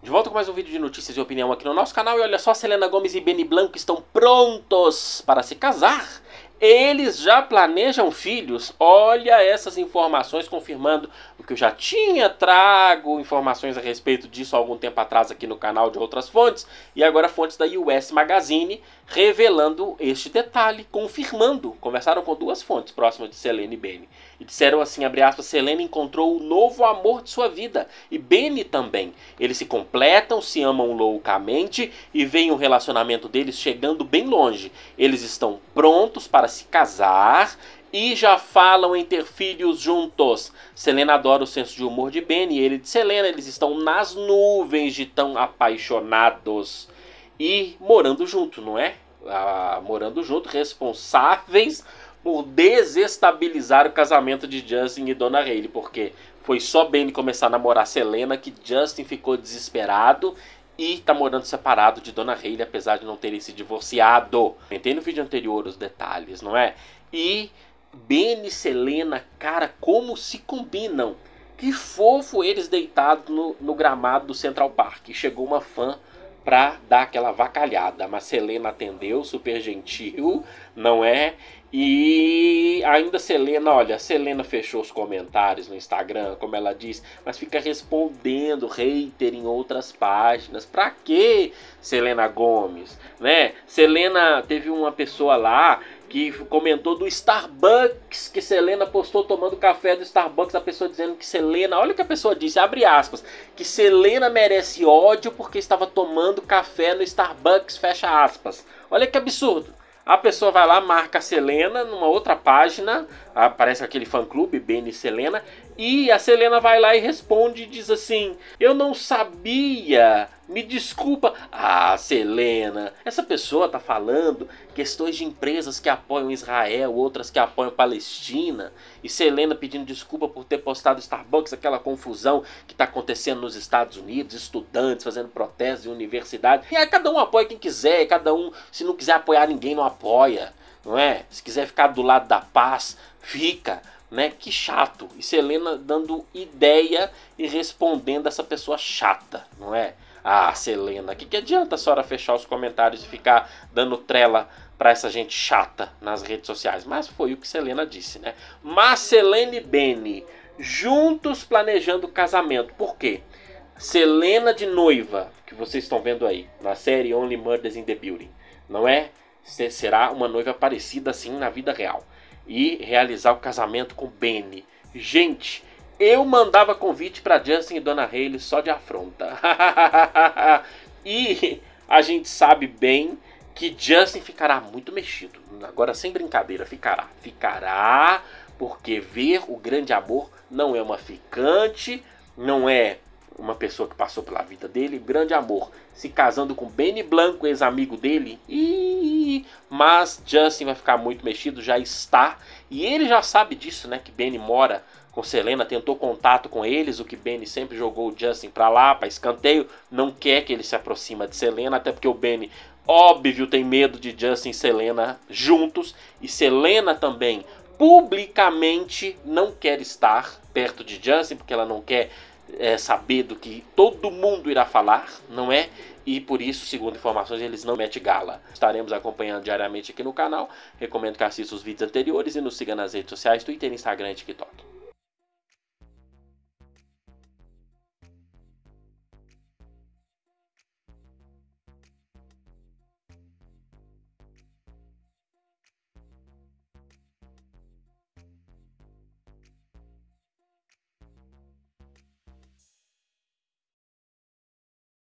De volta com mais um vídeo de notícias e opinião aqui no nosso canal. E olha só, Selena Gomes e Benny Blanco estão prontos para se casar eles já planejam filhos. Olha essas informações confirmando o que eu já tinha trago informações a respeito disso há algum tempo atrás aqui no canal de outras fontes e agora fontes da US Magazine revelando este detalhe, confirmando. Conversaram com duas fontes próximas de Selene e Benny e disseram assim, abre aspas, Selene encontrou o novo amor de sua vida e Benny também. Eles se completam, se amam loucamente e veem o relacionamento deles chegando bem longe. Eles estão prontos para para se casar e já falam em ter filhos juntos. Selena adora o senso de humor de Ben e ele de Selena. Eles estão nas nuvens de tão apaixonados e morando junto, não é? Ah, morando junto, responsáveis por desestabilizar o casamento de Justin e Dona Haley, porque foi só Ben começar a namorar Selena que Justin ficou desesperado e tá morando separado de Dona Hayley, apesar de não terem se divorciado. Comentei no vídeo anterior os detalhes, não é? E Ben e Selena, cara, como se combinam. Que fofo eles deitados no, no gramado do Central Park. chegou uma fã pra dar aquela vacalhada. Mas Selena atendeu, super gentil, não é? E ainda Selena, olha, Selena fechou os comentários no Instagram, como ela diz, mas fica respondendo hater em outras páginas. Pra que Selena Gomes, né? Selena teve uma pessoa lá que comentou do Starbucks, que Selena postou tomando café do Starbucks, a pessoa dizendo que Selena, olha o que a pessoa disse, abre aspas, que Selena merece ódio porque estava tomando café no Starbucks, fecha aspas. Olha que absurdo. A pessoa vai lá, marca a Selena numa outra página, aparece ah, aquele fã-clube, Benny Selena, e a Selena vai lá e responde e diz assim: Eu não sabia, me desculpa. Ah, Selena, essa pessoa tá falando questões de empresas que apoiam Israel, outras que apoiam Palestina. E Selena pedindo desculpa por ter postado Starbucks, aquela confusão que tá acontecendo nos Estados Unidos, estudantes fazendo protestos em universidade. E aí cada um apoia quem quiser, cada um, se não quiser apoiar ninguém, não apoia não é? Se quiser ficar do lado da paz, fica, né? Que chato. E Selena é dando ideia e respondendo essa pessoa chata, não é? Ah, Selena, que que adianta a senhora fechar os comentários e ficar dando trela para essa gente chata nas redes sociais? Mas foi o que Selena disse, né? Mas e Beni juntos planejando casamento. Por quê? Selena de noiva, que vocês estão vendo aí na série Only Murders in the Building, não é? será uma noiva parecida assim na vida real e realizar o casamento com Benny. Gente, eu mandava convite para Justin e Dona Haley só de afronta. e a gente sabe bem que Justin ficará muito mexido. Agora sem brincadeira, ficará, ficará, porque ver o grande amor não é uma ficante, não é uma pessoa que passou pela vida dele, grande amor, se casando com Benny Blanco, ex-amigo dele. E mas Justin vai ficar muito mexido, já está, e ele já sabe disso, né, que Benny mora com Selena, tentou contato com eles, o que Benny sempre jogou o Justin para lá, para escanteio, não quer que ele se aproxima de Selena, até porque o Benny óbvio tem medo de Justin e Selena juntos e Selena também publicamente não quer estar perto de Justin porque ela não quer é, saber do que todo mundo irá falar, não é? E por isso, segundo informações, eles não metem gala. Estaremos acompanhando diariamente aqui no canal. Recomendo que assista os vídeos anteriores e nos siga nas redes sociais, Twitter, Instagram e TikTok.